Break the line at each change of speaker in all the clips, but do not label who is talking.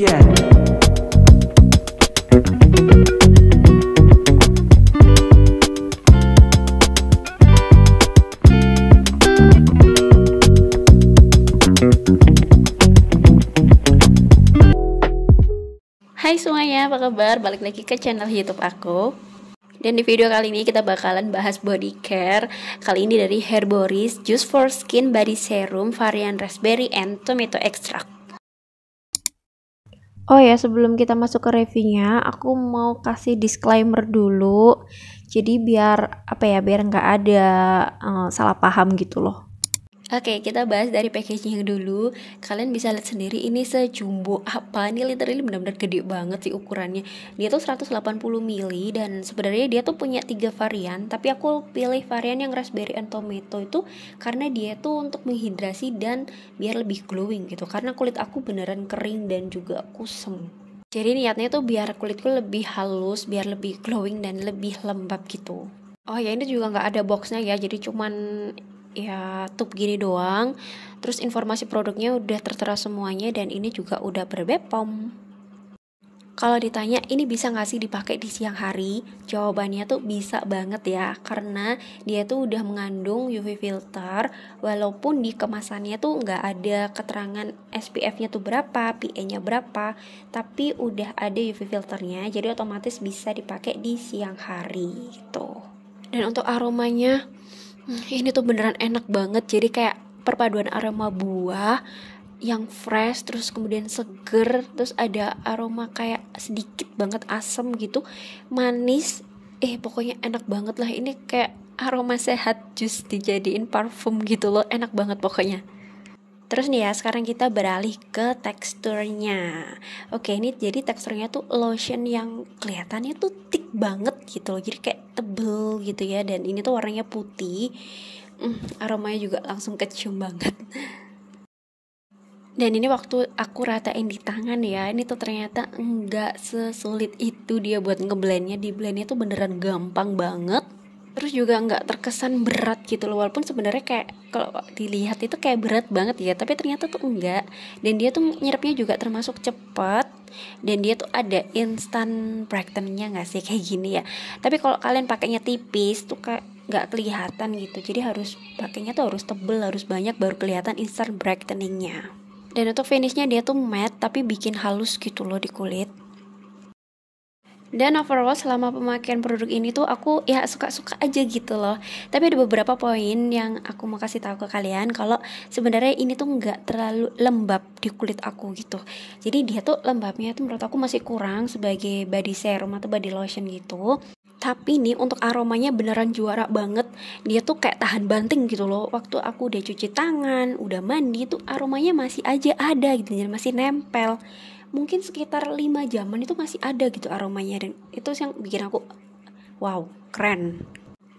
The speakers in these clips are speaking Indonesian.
Hai semuanya, apa kabar? Balik lagi ke channel YouTube aku. Dan di video kali ini kita bakalan bahas body care Kali ini dari Herboris Juice for Skin Body Serum varian Raspberry and Tomato Extract Oh ya, sebelum kita masuk ke reviewnya, aku mau kasih disclaimer dulu. Jadi biar apa ya, biar nggak ada uh, salah paham gitu loh. Oke, okay, kita bahas dari packaging dulu. Kalian bisa lihat sendiri ini sejumbo apa. Ini literally benar-benar gede banget sih ukurannya. Dia tuh 180 mili dan sebenarnya dia tuh punya tiga varian, tapi aku pilih varian yang raspberry and tomato itu karena dia tuh untuk menghidrasi dan biar lebih glowing gitu. Karena kulit aku beneran kering dan juga kusam. Jadi niatnya tuh biar kulitku lebih halus, biar lebih glowing dan lebih lembab gitu. Oh ya ini juga nggak ada boxnya ya, jadi cuman ya tub gini doang terus informasi produknya udah tertera semuanya dan ini juga udah berbepom kalau ditanya ini bisa nggak sih dipakai di siang hari jawabannya tuh bisa banget ya karena dia tuh udah mengandung UV filter walaupun di kemasannya tuh nggak ada keterangan SPF nya tuh berapa PA nya berapa tapi udah ada UV filternya jadi otomatis bisa dipakai di siang hari gitu dan untuk aromanya ini tuh beneran enak banget jadi kayak perpaduan aroma buah yang fresh terus kemudian seger terus ada aroma kayak sedikit banget asam gitu manis eh pokoknya enak banget lah ini kayak aroma sehat jus dijadiin parfum gitu loh enak banget pokoknya Terus nih ya, sekarang kita beralih ke teksturnya. Oke, ini jadi teksturnya tuh lotion yang kelihatannya tuh thick banget gitu loh. Jadi kayak tebel gitu ya dan ini tuh warnanya putih. Mm, aromanya juga langsung kecium banget. Dan ini waktu aku ratain di tangan ya, ini tuh ternyata enggak sesulit itu dia buat ngeblendnya. Di blendnya tuh beneran gampang banget terus juga nggak terkesan berat gitu loh walaupun sebenarnya kayak kalau dilihat itu kayak berat banget ya tapi ternyata tuh enggak dan dia tuh nyerapnya juga termasuk cepat dan dia tuh ada instant brightennya nggak sih kayak gini ya tapi kalau kalian pakainya tipis tuh kayak nggak kelihatan gitu jadi harus pakainya tuh harus tebel harus banyak baru kelihatan instant brighteningnya dan untuk finishnya dia tuh matte tapi bikin halus gitu loh di kulit dan overall selama pemakaian produk ini tuh aku ya suka-suka aja gitu loh tapi ada beberapa poin yang aku mau kasih tahu ke kalian kalau sebenarnya ini tuh nggak terlalu lembab di kulit aku gitu jadi dia tuh lembabnya tuh menurut aku masih kurang sebagai body serum atau body lotion gitu tapi nih untuk aromanya beneran juara banget dia tuh kayak tahan banting gitu loh waktu aku udah cuci tangan udah mandi tuh aromanya masih aja ada gitu jadi masih nempel mungkin sekitar 5 jaman itu masih ada gitu aromanya dan itu yang bikin aku wow keren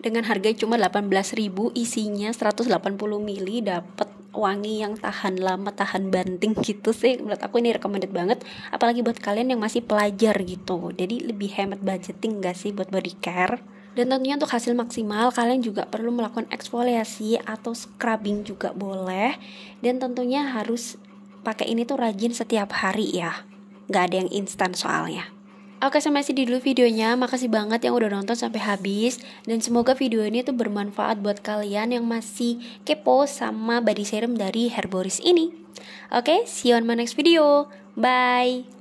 dengan harga cuma 18.000 isinya 180 mili dapat wangi yang tahan lama tahan banting gitu sih menurut aku ini recommended banget apalagi buat kalian yang masih pelajar gitu jadi lebih hemat budgeting gak sih buat body care dan tentunya untuk hasil maksimal kalian juga perlu melakukan eksfoliasi atau scrubbing juga boleh dan tentunya harus pakai ini tuh rajin setiap hari ya. Gak ada yang instan soalnya. Oke sampai sini dulu videonya, makasih banget yang udah nonton sampai habis Dan semoga video ini tuh bermanfaat buat kalian yang masih kepo sama body serum dari Herboris ini Oke, see you on my next video, bye